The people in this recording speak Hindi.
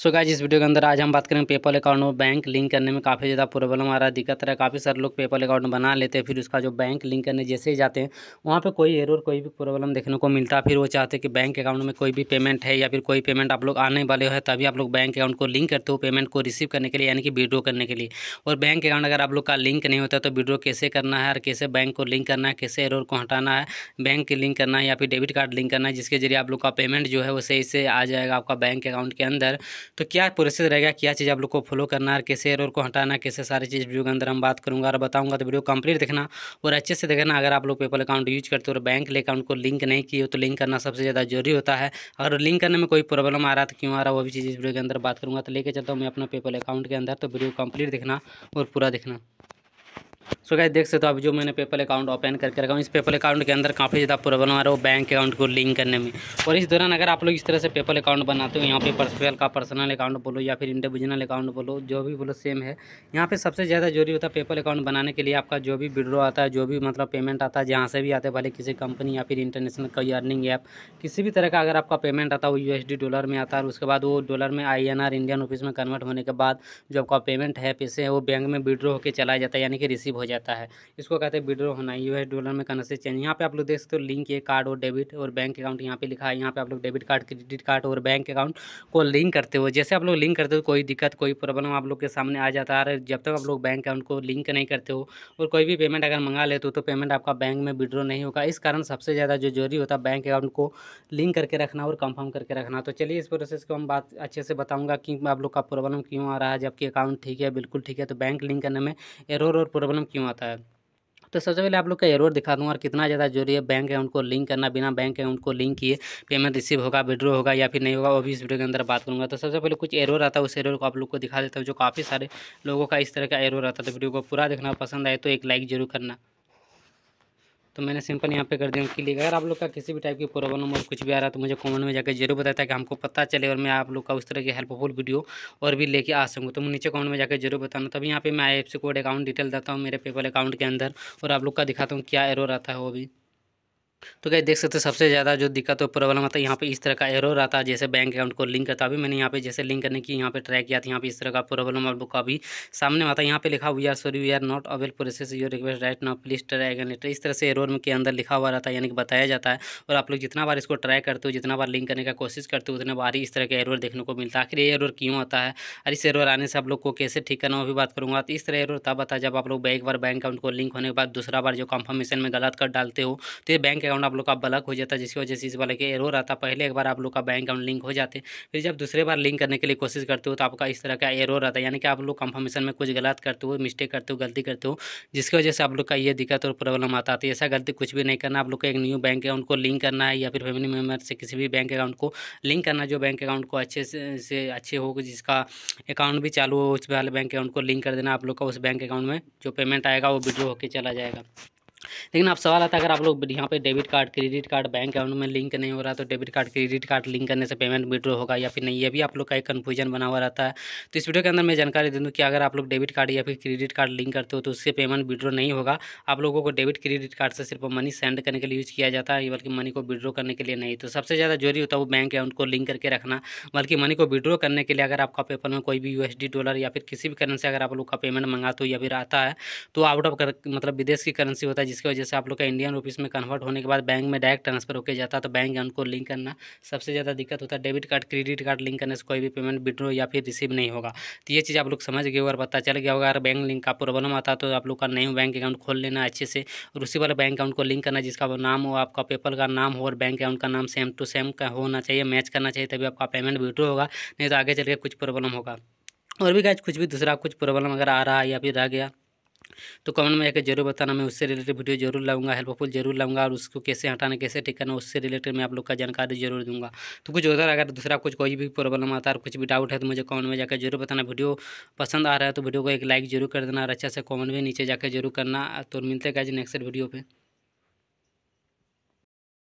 सो so गाइज इस वीडियो के अंदर आज हम बात करेंगे पेपल अकाउंट में बैंक लिंक करने में काफ़ी ज़्यादा प्रॉब्लम आ रहा है दिक्कत रहा है काफ़ी सारे लोग पेपल अकाउंट बना लेते हैं फिर उसका जो बैंक लिंक करने जैसे ही जाते हैं वहाँ पे कोई एरर कोई भी प्रॉब्लम देखने को मिलता है फिर वो चाहते हैं कि बैंक अकाउंट में कोई भी पेमेंट है या फिर कोई पेमेंट आप लोग आने वाले हो तभी आप लोग बैंक अकाउंट को लिंक करते हो पेमेंट को रिसीव करने के लिए यानी कि विड्रो करने के लिए और बैंक अकाउंट अगर आप लोग का लिंक नहीं होता तो विड्रो कैसे करना है और कैसे बैंक को लिंक करना है कैसे एरोर को हटाना है बैंक लिंक करना है या फिर डेबिट कार्ड लिंक करना है जिसके जरिए आप लोग का पेमेंट जो है वो सही से आ जाएगा आपका बैंक अकाउंट के अंदर तो क्या प्रोसेस रहेगा क्या चीज़ आप लोग को फॉलो करना है कैसे एरर को हटाना कैसे सारी चीज़ वीडियो के अंदर हम बात करूँगा और बताऊँगा तो वीडियो कंप्लीट देखना और अच्छे से देखना अगर आप लोग पेपल अकाउंट यूज करते हो और बैंक अकाउंट को लिंक नहीं किए तो लिंक करना सबसे ज़्यादा जरूरी होता है अगर लिंक करने में कोई प्रॉब्लम आ रहा था तो क्यों आ रहा वो भी चीज़ इस वीडियो के अंदर बात करूँगा तो लेकर चलता हूँ मैं अपना पेपल अकाउंट के अंदर तो वीडियो कम्प्लीट देखना और पूरा देखना सो क्या देख सकते हो अभी जो मैंने पेपल अकाउंट ओपन करके रखा हूँ इस पेपल अकाउंट के अंदर काफ़ी ज़्यादा प्रॉब्लम आ रहा है बैंक अकाउंट को लिंक करने में और इस दौरान अगर आप लोग इस तरह से पेपल अकाउंट बनाते हो यहाँ पे पर्सनल का पर्सनल अकाउंट बोलो या फिर इंडिविजुअल अकाउंट बोलो जो भी बोलो सेम है यहाँ पर सबसे ज़्यादा जरूरी होता है पेपल अकाउंट बनाने के लिए आपका जो भी विड्रो आता है जो भी मतलब पेमेंट आता है जहाँ से भी आता है भले किसी कंपनी या फिर इंटरनेशनल कोई अर्निंग ऐप किसी भी तरह का अगर आपका पेमेंट आता है वो यू डॉलर में आता है और उसके बाद वो डॉलर में आई इंडियन ऑफिस में कन्वर्ट होने के बाद जो आपका पेमेंट है पैसे है वो बैंक में विड्रो होकर चलाया जाता है यानी कि रिसीव हो जाता है इसको कहते हैं विड्रो होना यू एस डॉलर में से चेंज यहाँ पे आप लोग देख सकते हो लिंक ये कार्ड और डेबिट और बैंक अकाउंट यहाँ पे लिखा है यहाँ पे आप लोग डेबिट कार्ड क्रेडिट कार्ड और बैंक अकाउंट को लिंक करते हो जैसे आप लोग लिंक करते हो कोई दिक्कत कोई प्रॉब्लम आप लोग के सामने आ जाता है जब तक आप लोग बैंक अकाउंट को लिंक नहीं करते हो और कोई भी पेमेंट अगर मंगा लेते हो तो पेमेंट आपका बैंक में विड्रॉ नहीं होगा इस कारण सबसे ज़्यादा जो जरूरी होता है बैंक अकाउंट को लिंक करके रखना और कंफर्म करके रखना तो चलिए इस प्रोसेस को हम बात अच्छे से बताऊंगा कि आप लोग का प्रॉब्लम क्यों आ रहा है जबकि अकाउंट ठीक है बिल्कुल ठीक है तो बैंक लिंक करने में एरर और प्रॉब्लम प्रॉब्लम क्यों आता है तो सबसे पहले आप लोग का एरर दिखा दूँगा और कितना ज़्यादा जरूरी है बैंक अकाउंट को लिंक करना बिना बैंक अकाउंट को लिंक किए पेमेंट रिसीव होगा विड्रो होगा या फिर नहीं होगा वो भी इस वीडियो के अंदर बात करूँगा तो सबसे पहले कुछ एरर आता है उस एरर को आप लोग को दिखा देता हूँ जो काफ़ी सारे लोगों का इस तरह का एरर आता है तो वीडियो को पूरा देखना पसंद आए तो एक लाइक जरूर करना तो मैंने सिंपल यहाँ पे कर दिया क्लिक अगर आप लोग का किसी भी टाइप की प्रॉब्लम और कुछ भी आ रहा है तो मुझे कमेंट में जाकर जरूर बताया कि हमको पता चले और मैं आप लोग का उस तरह की हेल्पफुल वीडियो और भी लेके आ सकूँ तो मैं नीचे कमेंट में जाकर जरूर बताना तभी यहाँ पे मैं आई कोड अकाउंट डिटेल देता हूँ मेरे पेपल अकाउंट के अंदर और आप लोग का दिखाता हूँ क्या एरो रहता है वो भी तो क्या देख सकते हैं सबसे ज़्यादा जो दिक्कत और प्रॉब्लम आता है यहाँ पे इस तरह का एरर आता है जैसे बैंक अकाउंट को लिंक करता अभी मैंने यहाँ पे जैसे लिंक करने की यहाँ पे ट्राई किया था यहाँ पे इस तरह का प्रॉब्लम आप लोग का अभी सामने आता है यहाँ पे लिखा we are sorry we are not able process your request right now please try again later इस तरह से एरर के अंदर लिखा हुआ रहता है यानी कि बताया जाता है और आप लोग जितना बार इसको ट्राई करते हो जितना बार लिंक करने का कोशिश करते हो उतना बार ही इस तरह का एरर देखने को मिलता है आखिर ये एरर क्यों आता है और इस एरर आने से आप लोग को कैसे ठीक करना वो भी बात करूँगा तो इस तरह एरर तब आता है जब आप लोग एक बार बैंक अकाउंट को लिंक होने के बाद दूसरा बार जो कंफर्मेशन में गलत कर डालते हो तो ये बैंक अकाउंट आप लोग का ब्लॉक हो जाता है जिसकी वजह से इस वाले के एरर आता पहले एक बार आप लोग का बैंक अकाउंट लिंक हो जाते फिर जब दूसरे बार लिंक करने के लिए कोशिश करते हो तो आपका इस तरह का एरर आता है यानी कि आप लोग कंफर्मेशन में कुछ गलत करते हो मिस्टेक करते हो गलती करते हो जिसकी वजह से आप लोग का ये दिक्कत और प्रॉब्लम आता है तो ऐसा गलती कुछ भी नहीं करना आप लोग को एक न्यू बैंक अकाउंट को लिंक करना है या फिर फैमिली मेम्बर से किसी भी बैंक अकाउंट को लिंक करना जो बैंक अकाउंट को अच्छे से अच्छे हो जिसका अकाउंट भी चालू हो उस वाले बैंक अकाउंट को लिंक कर देना आप लोग का उस बैंक अकाउंट में जो पेमेंट आएगा वो विड्रो होकर चला जाएगा लेकिन आप सवाल आता है अगर आप लोग यहाँ पे debit card credit card bank account में लिंक नहीं हो रहा तो debit card credit card link करने से पेमेंट विड्रॉ होगा या फिर नहीं ये भी आप लोग का एक कन्फ्यूजन बना हुआ रहता है तो इस वीडियो के अंदर मैं जानकारी दे दूँ कि अगर आप लोग डेबिट कार्ड या फिर क्रेडिट कार्ड लिंक करते हो तो उससे पेमेंट विड्रॉ नहीं होगा आप लोगों को डेबिट क्रेडिट कार्ड से सिर्फ मनी सेंड करने के लिए यूज़ किया जाता है बल्कि मनी को विड्रॉ करने के लिए नहीं तो सबसे ज़्यादा जरूरी होता है वो बैंक अकाउंट को लिंक करके रखना बल्कि मनी को विड्रॉ करने के लिए अगर आपका पेपर में कोई भी यू डॉलर या फिर किसी भी करेंसी अगर आप लोग का पेमेंट मंगाते हो या फिर आता है तो आउट ऑफ मतलब विदेश की करेंसी होता है जिसके वजह से आप लोग का इंडियन रुपीस में कन्वर्ट होने के बाद बैंक में डायरेक्ट ट्रांसफर होकर जाता है तो बैंक उनको लिंक करना सबसे ज़्यादा दिक्कत होता है debit card credit card link करने से कोई भी पेमेंट विड्रो या फिर रिसीव नहीं होगा तो ये चीज़ आप लोग समझ गए और पता चल गया होगा अगर बैंक लिंक का प्रॉब्लम आता तो आप लोग का नए बैंक अकाउंट खोल लेना अच्छे से और उसी वाले बैंक अकाउंट को लिंक करना जिसका नाम हो आपका पेपर का नाम हो और बैंक अकाउंट का नाम सेम टू सेम का होना चाहिए मैच करना चाहिए तभी आपका पेमेंट विड्रो होगा नहीं तो आगे चल के कुछ प्रॉब्लम होगा और भी गाइज कुछ भी दूसरा कुछ प्रॉब्लम अगर आ रहा है या फिर आ गया तो कमेंट में जाकर जरूर बताना मैं उससे रिलेटेड वीडियो जरूर लाऊंगा हेल्पफुल जरूर लाऊंगा और उसको कैसे हटाना कैसे ठीक करना उससे रिलेटेड मैं आप लोग का जानकारी जरूर दूंगा तो कुछ उधर अगर दूसरा कुछ कोई भी प्रॉब्लम आता है कुछ भी डाउट है तो मुझे कमेंट में जाकर जरूर बताना वीडियो पसंद आ रहा है तो वीडियो को एक लाइक जरूर कर देना और अच्छा से कॉमेंट भी नीचे जाकर जरूर करना तो मिलते हैं नेक्स्ट वीडियो पर